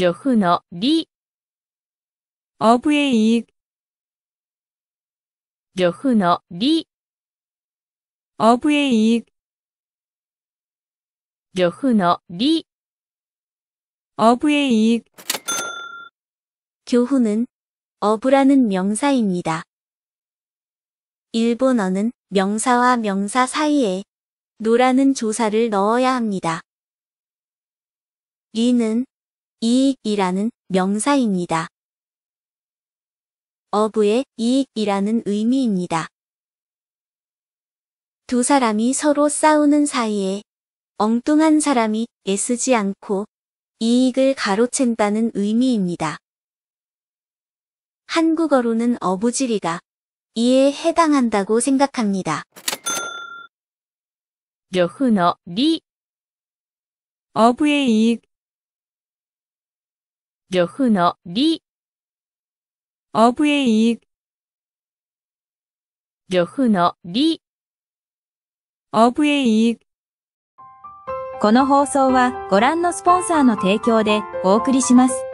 呂布の利 어부의 이익 呂布の利 어부의 이익 呂布の利 어부의 이익 교훈은 어부라는 명사입니다. 일본어는 명사와 명사 사이에 노라는 조사를 넣어야 합니다. 리는 이익이라는 명사입니다. 어부의 이익이라는 의미입니다. 두 사람이 서로 싸우는 사이에 엉뚱한 사람이 애쓰지 않고 이익을 가로챈다는 의미입니다. 한국어로는 어부지리가 이에 해당한다고 생각합니다. 여후어리 어부의 이익 旅夫の利。オブ의이익旅夫の利。オブ의이익この放送はご覧のスポンサーの提供でお送りします。